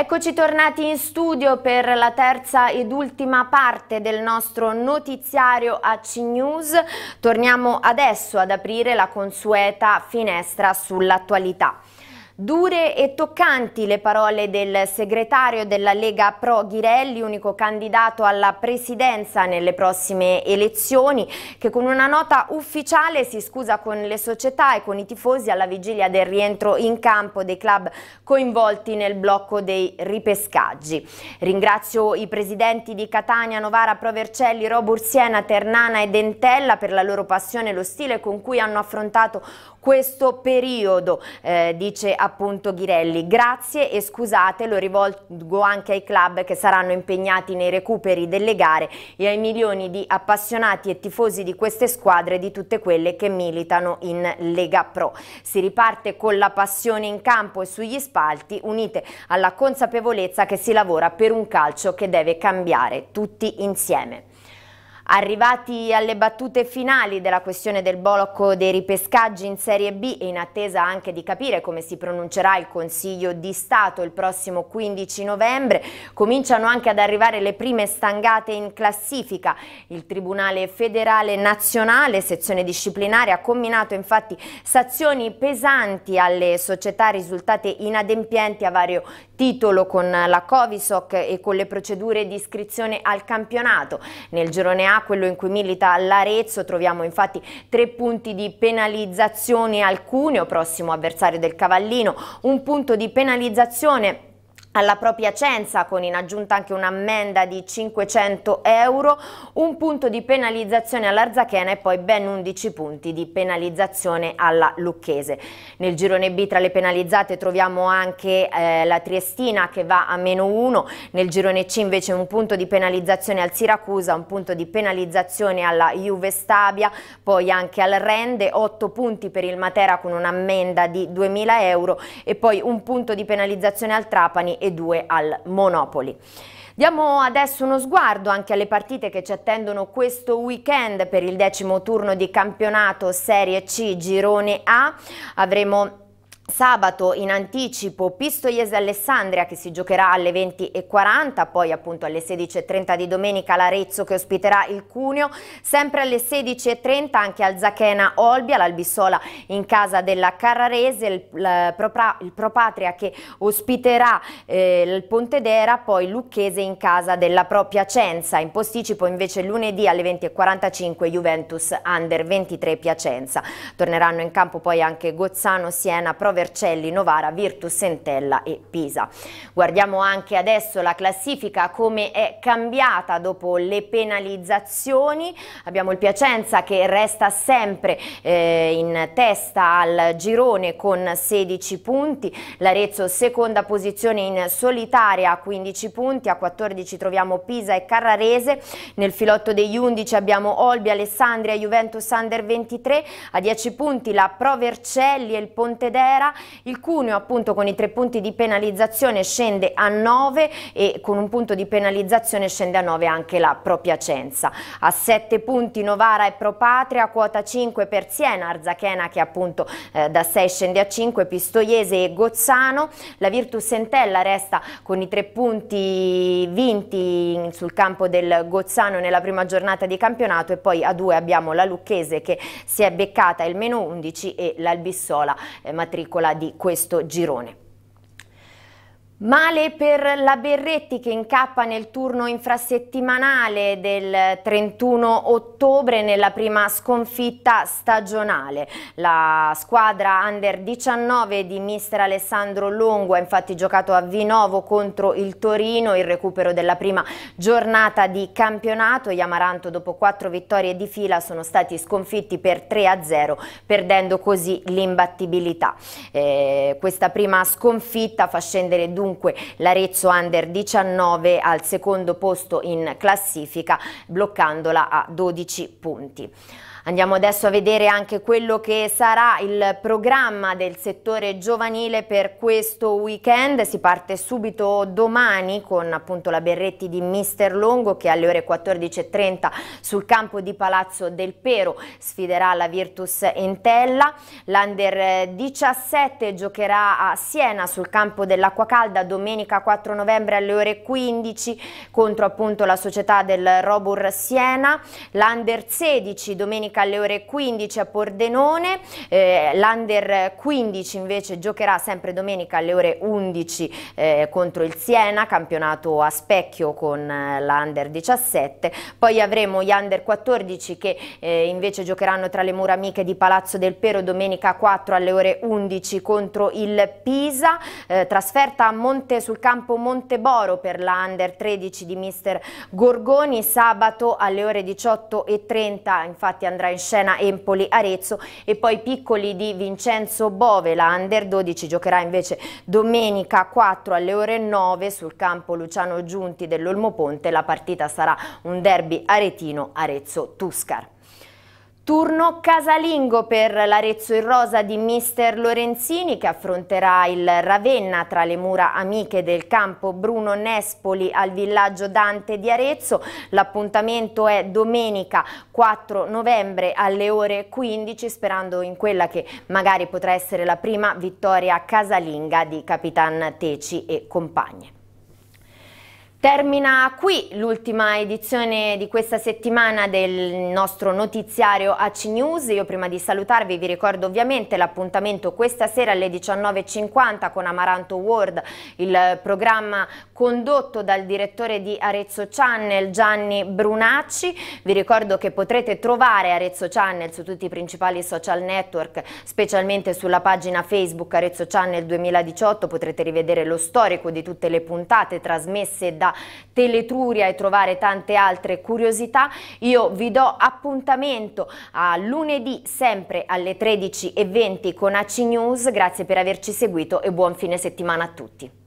Eccoci tornati in studio per la terza ed ultima parte del nostro notiziario AC News. Torniamo adesso ad aprire la consueta finestra sull'attualità. Dure e toccanti le parole del segretario della Lega Pro Ghirelli, unico candidato alla presidenza nelle prossime elezioni, che con una nota ufficiale si scusa con le società e con i tifosi alla vigilia del rientro in campo dei club coinvolti nel blocco dei ripescaggi. Ringrazio i presidenti di Catania, Novara, Provercelli, Robur Siena, Ternana e Dentella per la loro passione e lo stile con cui hanno affrontato questo periodo, eh, dice a appunto Ghirelli. Grazie e scusate, lo rivolgo anche ai club che saranno impegnati nei recuperi delle gare e ai milioni di appassionati e tifosi di queste squadre e di tutte quelle che militano in Lega Pro. Si riparte con la passione in campo e sugli spalti unite alla consapevolezza che si lavora per un calcio che deve cambiare tutti insieme. Arrivati alle battute finali della questione del blocco dei ripescaggi in Serie B e in attesa anche di capire come si pronuncerà il Consiglio di Stato il prossimo 15 novembre, cominciano anche ad arrivare le prime stangate in classifica. Il Tribunale federale nazionale, sezione disciplinare, ha combinato infatti sazioni pesanti alle società risultate inadempienti a vario titolo con la Covisoc e con le procedure di iscrizione al campionato. Nel girone A quello in cui milita l'Arezzo, troviamo infatti tre punti di penalizzazione al Cuneo, prossimo avversario del Cavallino, un punto di penalizzazione alla propria censa con in aggiunta anche un'ammenda di 500 euro, un punto di penalizzazione all'Arzachena e poi ben 11 punti di penalizzazione alla Lucchese. Nel girone B tra le penalizzate troviamo anche eh, la Triestina che va a meno 1, nel girone C invece un punto di penalizzazione al Siracusa, un punto di penalizzazione alla Juve Stabia, poi anche al Rende, 8 punti per il Matera con un'ammenda di 2000 euro e poi un punto di penalizzazione al Trapani e e 2 al Monopoli. Diamo adesso uno sguardo anche alle partite che ci attendono questo weekend per il decimo turno di campionato Serie C Girone A. Avremo Sabato in anticipo Pistoiese Alessandria che si giocherà alle 20.40, poi appunto alle 16.30 di domenica l'Arezzo che ospiterà il Cuneo, sempre alle 16.30 anche al Zacchena Olbia, l'Albissola in casa della Carrarese, il, il, Propra, il Propatria che ospiterà eh, il Pontedera, poi Lucchese in casa della propria Cenza, in posticipo invece lunedì alle 20.45 Juventus Under 23 Piacenza. Torneranno in campo poi anche Gozzano, Siena, Provenza Vercelli, Novara, Virtus Sentella e Pisa. Guardiamo anche adesso la classifica come è cambiata dopo le penalizzazioni. Abbiamo il Piacenza che resta sempre eh, in testa al girone con 16 punti, l'Arezzo seconda posizione in solitaria a 15 punti, a 14 troviamo Pisa e Carrarese, nel filotto degli 11 abbiamo Olbia, Alessandria, Juventus Under 23, a 10 punti la Pro Vercelli e il Pontedera, il cuneo appunto con i tre punti di penalizzazione scende a 9 e con un punto di penalizzazione scende a 9 anche la Propiacenza. A 7 punti Novara e Propatria, quota 5 per Siena, Arzachena che appunto eh, da 6 scende a 5, Pistoiese e Gozzano, la Virtus Sentella resta con i tre punti vinti sul campo del Gozzano nella prima giornata di campionato e poi a 2 abbiamo la Lucchese che si è beccata il meno 11 e l'Albissola eh, matricola piccola di questo girone. Male per la Berretti che incappa nel turno infrasettimanale del 31 ottobre nella prima sconfitta stagionale. La squadra under 19 di mister Alessandro Longo ha infatti giocato a Vinovo contro il Torino, il recupero della prima giornata di campionato. Gli Amaranto dopo quattro vittorie di fila sono stati sconfitti per 3-0 perdendo così l'imbattibilità. Eh, questa prima sconfitta fa scendere dunque Dunque l'Arezzo Under 19 al secondo posto in classifica bloccandola a 12 punti. Andiamo adesso a vedere anche quello che sarà il programma del settore giovanile per questo weekend. Si parte subito domani con appunto la Berretti di Mister Longo che alle ore 14.30 sul campo di Palazzo del Pero sfiderà la Virtus Entella. L'Under 17 giocherà a Siena sul campo dell'Acquacalda da domenica 4 novembre alle ore 15 contro appunto la società del Robur Siena, l'Under 16 domenica alle ore 15 a Pordenone, eh, l'Under 15 invece giocherà sempre domenica alle ore 11 eh, contro il Siena, campionato a specchio con eh, l'Under 17, poi avremo gli Under 14 che eh, invece giocheranno tra le mura amiche di Palazzo del Pero domenica 4 alle ore 11 contro il Pisa, eh, trasferta a Monte Monte, sul campo Monteboro per la Under 13 di mister Gorgoni. Sabato alle ore 18.30 infatti andrà in scena Empoli Arezzo e poi Piccoli di Vincenzo Bove. La Under 12 giocherà invece domenica 4 alle ore 9 sul campo Luciano Giunti dell'Olmo Ponte. La partita sarà un derby aretino Arezzo-Tuscar. Turno casalingo per l'Arezzo in rosa di mister Lorenzini che affronterà il Ravenna tra le mura amiche del campo Bruno Nespoli al villaggio Dante di Arezzo. L'appuntamento è domenica 4 novembre alle ore 15 sperando in quella che magari potrà essere la prima vittoria casalinga di Capitan Teci e compagne. Termina qui l'ultima edizione di questa settimana del nostro notiziario AC News. Io prima di salutarvi vi ricordo ovviamente l'appuntamento questa sera alle 19.50 con Amaranto World, il programma condotto dal direttore di Arezzo Channel Gianni Brunacci. Vi ricordo che potrete trovare Arezzo Channel su tutti i principali social network, specialmente sulla pagina Facebook Arezzo Channel 2018. Potrete rivedere lo storico di tutte le puntate trasmesse da riguarda Teletruria e trovare tante altre curiosità. Io vi do appuntamento a lunedì sempre alle 13.20 con AC News. Grazie per averci seguito e buon fine settimana a tutti.